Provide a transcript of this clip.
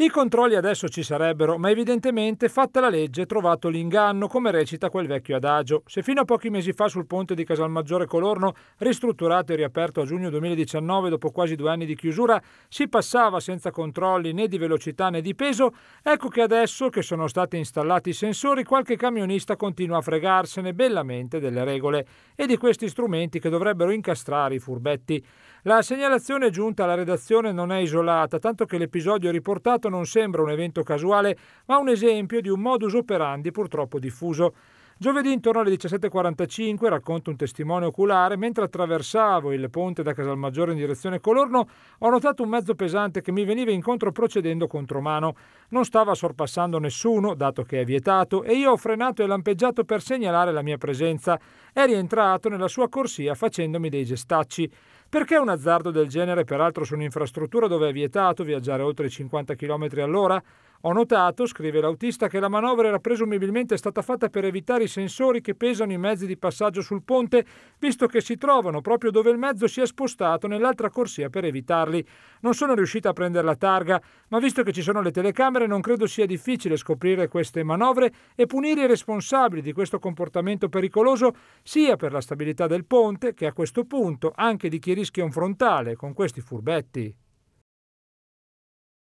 I controlli adesso ci sarebbero, ma evidentemente fatta la legge è trovato l'inganno, come recita quel vecchio adagio. Se fino a pochi mesi fa sul ponte di Casalmaggiore Colorno, ristrutturato e riaperto a giugno 2019 dopo quasi due anni di chiusura, si passava senza controlli né di velocità né di peso, ecco che adesso che sono stati installati i sensori qualche camionista continua a fregarsene bellamente delle regole e di questi strumenti che dovrebbero incastrare i furbetti. La segnalazione giunta alla redazione non è isolata, tanto che l'episodio riportato non sembra un evento casuale, ma un esempio di un modus operandi purtroppo diffuso. Giovedì intorno alle 17.45, racconta un testimone oculare, mentre attraversavo il ponte da Casalmaggiore in direzione Colorno, ho notato un mezzo pesante che mi veniva incontro procedendo contro mano. Non stava sorpassando nessuno, dato che è vietato, e io ho frenato e lampeggiato per segnalare la mia presenza. È rientrato nella sua corsia facendomi dei gestacci. Perché un azzardo del genere, peraltro su un'infrastruttura dove è vietato viaggiare oltre i 50 km all'ora? Ho notato, scrive l'autista, che la manovra era presumibilmente stata fatta per evitare i sensori che pesano i mezzi di passaggio sul ponte, visto che si trovano proprio dove il mezzo si è spostato nell'altra corsia per evitarli. Non sono riuscita a prendere la targa, ma visto che ci sono le telecamere non credo sia difficile scoprire queste manovre e punire i responsabili di questo comportamento pericoloso sia per la stabilità del ponte che a questo punto anche di chi rischia un frontale con questi furbetti.